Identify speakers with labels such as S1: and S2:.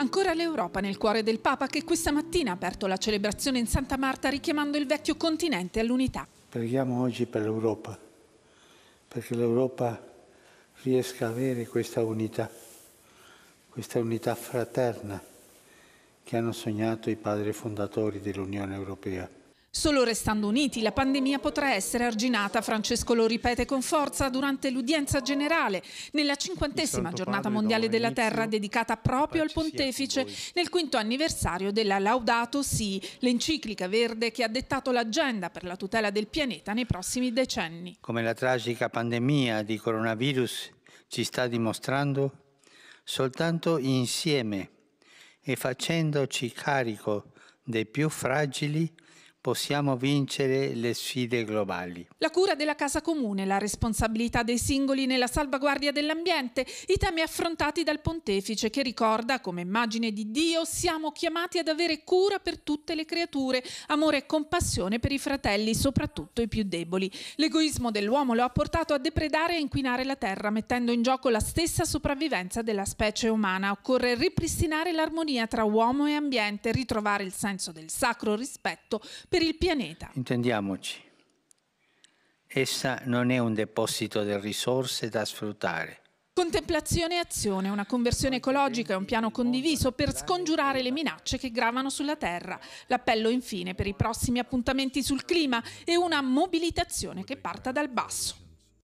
S1: Ancora l'Europa nel cuore del Papa che questa mattina ha aperto la celebrazione in Santa Marta richiamando il vecchio continente all'unità.
S2: Preghiamo oggi per l'Europa, perché l'Europa riesca a avere questa unità, questa unità fraterna che hanno sognato i padri fondatori dell'Unione Europea.
S1: Solo restando uniti la pandemia potrà essere arginata, Francesco lo ripete con forza durante l'udienza generale, nella cinquantesima giornata mondiale della Terra dedicata proprio al pontefice, nel quinto anniversario della Laudato Si, l'enciclica verde che ha dettato l'agenda per la tutela del pianeta nei prossimi decenni.
S3: Come la tragica pandemia di coronavirus ci sta dimostrando, soltanto insieme e facendoci carico dei più fragili possiamo vincere le sfide globali.
S1: La cura della casa comune, la responsabilità dei singoli nella salvaguardia dell'ambiente, i temi affrontati dal pontefice che ricorda come immagine di Dio siamo chiamati ad avere cura per tutte le creature, amore e compassione per i fratelli, soprattutto i più deboli. L'egoismo dell'uomo lo ha portato a depredare e inquinare la terra, mettendo in gioco la stessa sopravvivenza della specie umana. Occorre ripristinare l'armonia tra uomo e ambiente, ritrovare il senso del sacro rispetto per il pianeta.
S3: Intendiamoci, essa non è un deposito di risorse da sfruttare.
S1: Contemplazione e azione, una conversione ecologica e un piano condiviso per scongiurare le minacce che gravano sulla Terra. L'appello infine per i prossimi appuntamenti sul clima e una mobilitazione che parta dal basso.